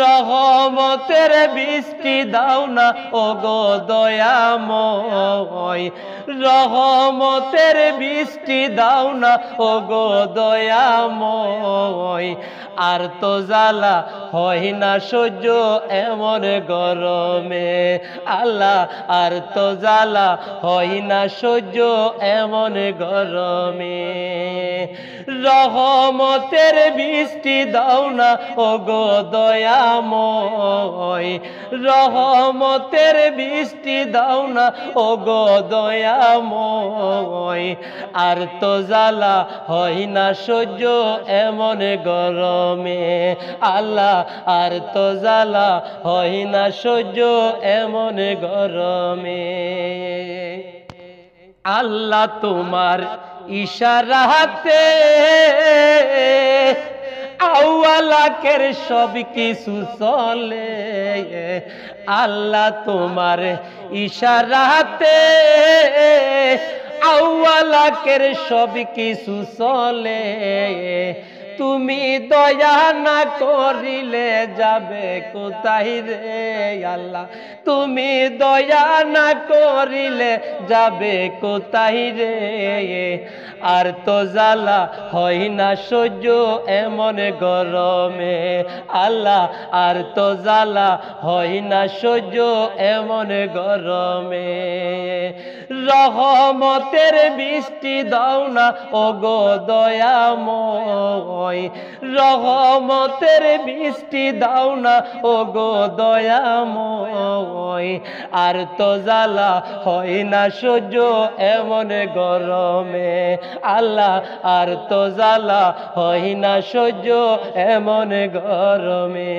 রহমতের বৃষ্টি দাও না ও গো দয়াময় রহমতের বৃষ্টি দাও না ও গো দয়াময় আর তো জ্বালা হয় না সহ্য এমন গরমে আল্লাহ আর তো জ্বালা হয় না সহ্য এমন গরমে রহমতের বৃষ্টি দাও না ও গো দয়াময় হয় রহমতের বৃষ্টি দাও না ও গো আর তো জ্বালা হয় না সহ্য এমন গরমে আল্লাহ আর তো জ্বালা হয় না সহ্য এমন গরমে আল্লাহ তোমার ইশারাতে আওয়ালাকের সব কিছু চলে আল্লাহ তোমার ইশারাতে আওয়ালাকের সব কিছু চলে তুমি দয়া না করিলে যাবে কোথায় রে আল্লাহ তুমি দয়া না করিলে যাবে কোথায় রে আর তো জ্বালা হয় না সহ্য এমন গরমে আল্লাহ আর তো জ্বালা হয় না সহ্য এমন গরমে রহমতের বৃষ্টি দাও না ও গো দয়া ময় রহমতের বৃষ্টি দাও না ও গো দয়াময় আর তো জ্বালা হয় না সহ্য এমন গরমে আল্লাহ আর তো জ্বালা হয় না সহ্য এমন গরমে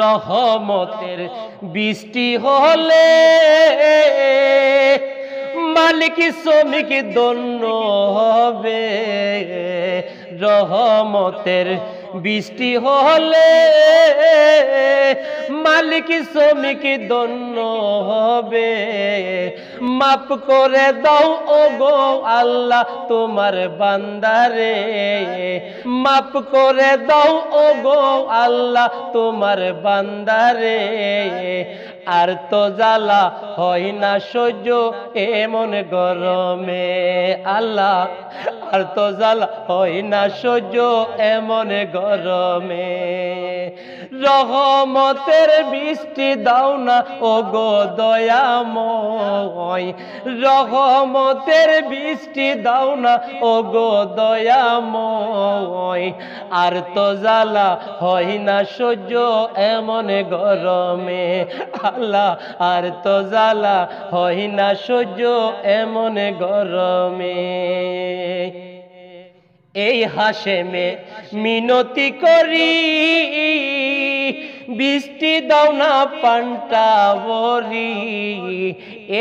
রহমতের বৃষ্টি হলে মালিক শ্রমিক দন্য হবে রহমতের বৃষ্টি হলে মালিক শ্রমিক দন্য হবে মাপ করে দাও ও গো আল্লাহ তোমার বান্দারে মাপ করে দাও ও গো আল্লাহ তোমার বান্দারে আর তো জ্বালা হয় না সহ্য এমন গরমে আল্লাহ আর তো জ্বালা হয় না সহ্য এমন গরমে রহমতের বৃষ্টি দাও না ও গো দয়াময় ময় রহমতের বৃষ্টি দাও না ও গো দয়াময় আর তো জ্বালা হয় না সহ্য এমন গরমে আল্লাহ আর তো জ্বালা হয় না সহ্য এমন গরমে এই হাসেমে মিনতি করি বৃষ্টি দাও না বরি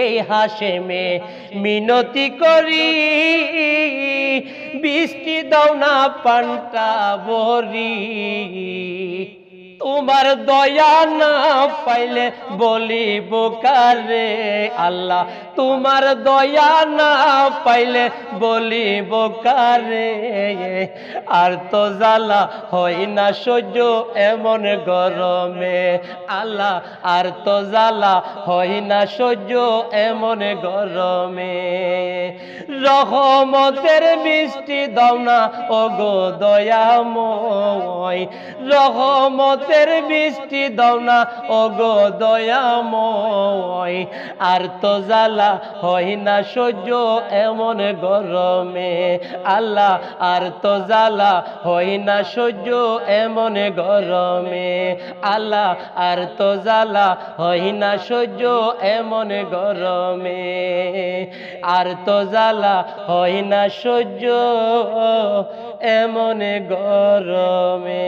এই হাসেমে মিনতি করি বৃষ্টি দাও না বরি তোমার দয়া না পাইলে বলি বোকারে আল্লাহ তোমার দয়া না পাইলে বলি বোকারে আর তো জ্বালা হয় না সহ্য এমন গরমে আল্লাহ আর তো জ্বালা হয় না সহ্য এমন গরমে রহমতের বৃষ্টি দমনা ও গো দয়াময় রহমত রহমতের বৃষ্টি দাও না ও গো দয়াময় আর তো জ্বালা হয় না সহ্য এমন গরমে আল্লাহ আর তো জ্বালা হয় না সহ্য এমন গরমে আল্লাহ আর তো জ্বালা হয় না সহ্য এমন গরমে আর তো জ্বালা হয় না সহ্য এমন গরমে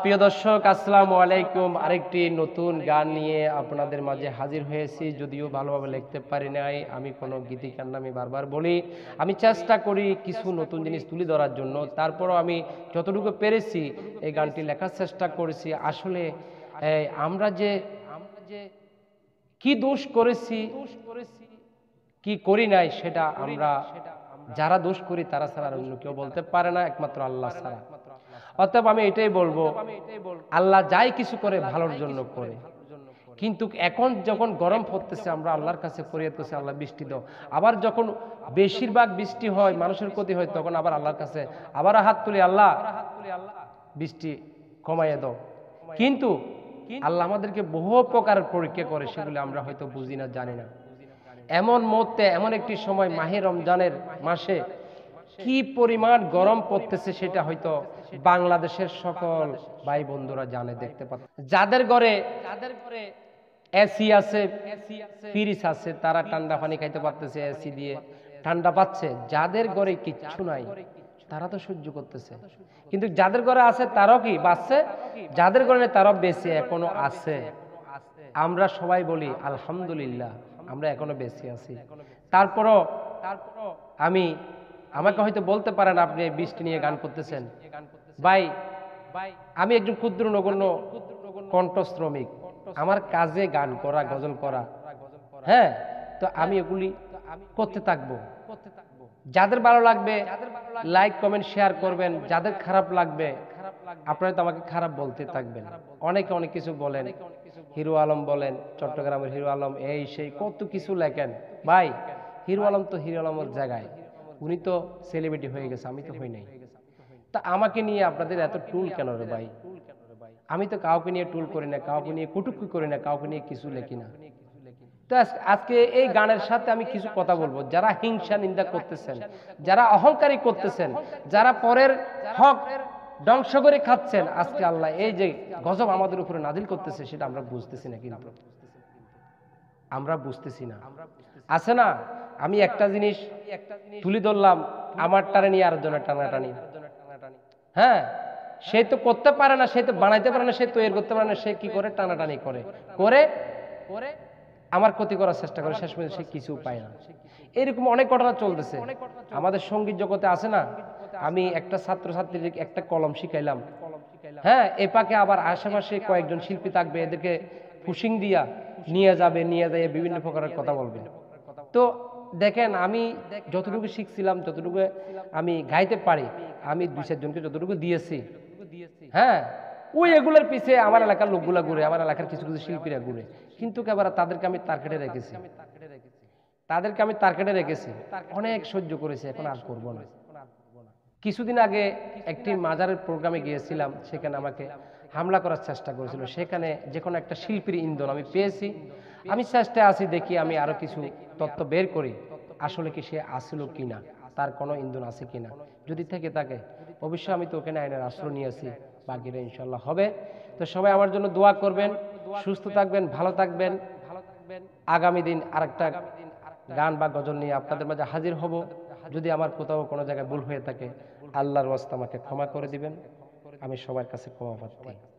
প্রিয় দর্শক আসসালামু আলাইকুম আরেকটি নতুন গান নিয়ে আপনাদের মাঝে হাজির হয়েছি যদিও ভালোভাবে লিখতে পারি নাই আমি কোনো গীতিকার নামে বারবার বলি আমি চেষ্টা করি কিছু নতুন জিনিস তুলে ধরার জন্য তারপরও আমি যতটুকু পেরেছি এই গানটি লেখার চেষ্টা করেছি আসলে আমরা যে আমরা যে কি দোষ করেছি দোষ করেছি কি করি নাই সেটা আমরা যারা দোষ করি তারা ছাড়া আর অন্য কেউ বলতে পারে না একমাত্র আল্লাহ ছাড়া অতএব আমি এটাই বলবো আল্লাহ যাই কিছু করে ভালোর জন্য করে কিন্তু এখন যখন গরম পড়তেছে আমরা আল্লাহর কাছে ফরিয়াদ করছি আল্লাহ বৃষ্টি দাও আবার যখন বেশিরভাগ বৃষ্টি হয় মানুষের ক্ষতি হয় তখন আবার আল্লাহর কাছে আবার হাত তুলি আল্লাহ বৃষ্টি কমাইয়া দাও কিন্তু আল্লাহ আমাদেরকে বহু প্রকার পরীক্ষা করে সেগুলি আমরা হয়তো বুঝি না জানি না এমন মুহূর্তে এমন একটি সময় মাহে রমজানের মাসে কি পরিমাণ গরম পড়তেছে সেটা হয়তো বাংলাদেশের সকল ভাই বন্ধুরা জানে দেখতে পাচ্ছে যাদের ঘরে যাদের ঘরে এসি আছে ফ্রিজ আছে তারা ঠান্ডা পানি খাইতে পারতেছে এসি দিয়ে ঠান্ডা পাচ্ছে যাদের ঘরে কিচ্ছু নাই তারা তো সহ্য করতেছে কিন্তু যাদের ঘরে আছে তারাও কি বাঁচছে যাদের ঘরে তারাও বেশি এখনো আছে আমরা সবাই বলি আলহামদুলিল্লাহ আমরা এখনো বেশি আছি তারপরও তারপরও আমি আমাকে হয়তো বলতে পারেন আপনি এই বৃষ্টি নিয়ে গান করতেছেন ভাই আমি একজন ক্ষুদ্র নগণ্য কণ্ঠ শ্রমিক আমার কাজে গান করা গজল করা হ্যাঁ তো আমি এগুলি করতে থাকবো যাদের ভালো লাগবে লাইক কমেন্ট শেয়ার করবেন যাদের খারাপ লাগবে আপনারা তো আমাকে খারাপ বলতে থাকবেন অনেকে অনেক কিছু বলেন হিরু আলম বলেন চট্টগ্রামের হিরু আলম এই সেই কত কিছু লেখেন ভাই হিরু আলম তো হিরু আলমের জায়গায় উনি তো সেলিব্রিটি হয়ে গেছে আমি তো হই নাই তা আমাকে নিয়ে আপনাদের এত টুল কেন রে ভাই আমি তো কাউকে নিয়ে টুল করি না কাউকে নিয়ে কুটুকু করি না কাউকে নিয়ে কিছু লেখি না তো আজকে এই গানের সাথে আমি কিছু কথা বলবো যারা হিংসা নিন্দা করতেছেন যারা অহংকারী করতেছেন যারা পরের হক ধ্বংস করে খাচ্ছেন আজকে আল্লাহ এই যে গজব আমাদের উপরে নাদিল করতেছে সেটা আমরা বুঝতেছি না কিন্তু আমরা বুঝতেছি না আছে না আমি একটা জিনিস তুলি ধরলাম আমার টানে নিয়ে আর জনের টানা টানি হ্যাঁ সে তো হ্যাঁ। করতে পারে না সে তো বানাইতে পারে না সে তৈরি করতে পারে না সে কি করে টানাটানি করে করে করে আমার ক্ষতি করার চেষ্টা করে শেষ পর্যন্ত সে কিছু পায় না এরকম অনেক ঘটনা চলতেছে আমাদের সঙ্গীত জগতে আছে না আমি একটা ছাত্র ছাত্রীর একটা কলম শিখাইলাম হ্যাঁ এপাকে আবার আশেপাশে কয়েকজন শিল্পী থাকবে এদেরকে পুশিং দিয়া নিয়ে যাবে নিয়ে যাইয়ে বিভিন্ন প্রকারের কথা বলবে তো দেখেন আমি যতটুকু শিখছিলাম যতটুকু আমি গাইতে পারি আমি দুই চারজনকে যতটুকু দিয়েছি হ্যাঁ ওই এগুলোর পিছিয়ে আমার এলাকার লোকগুলা ঘুরে আমার এলাকার কিছু কিছু শিল্পীরা ঘুরে কিন্তু কেবল তাদেরকে আমি তার্কেটে রেখেছি তাদেরকে আমি তার্কেটে রেখেছি অনেক সহ্য করেছে এখন আর করবো না কিছুদিন আগে একটি মাজারের প্রোগ্রামে গিয়েছিলাম সেখানে আমাকে হামলা করার চেষ্টা করেছিল সেখানে যে কোনো একটা হ্যাঁ। শিল্পীর ইন্ধন আমি পেয়েছি আমি চেষ্টায় আছি দেখি আমি আরও কিছু তথ্য বের করি আসলে কি সে আসিল কি না তার কোনো ইন্ধন আছে কি না যদি থেকে তাকে অবশ্যই আমি তো ওখানে আইনের আশ্রয় নিয়েছি বাকিরা ইনশাল্লাহ হবে তো সবাই আমার জন্য দোয়া করবেন সুস্থ থাকবেন ভালো থাকবেন আগামী দিন আরেকটা গান বা গজল নিয়ে আপনাদের মাঝে হাজির হব যদি আমার কোথাও কোনো জায়গায় ভুল হয়ে থাকে আল্লাহর ওয়াস্তা আমাকে ক্ষমা করে দিবেন আমি সবার কাছে ক্ষমা প্রার্থী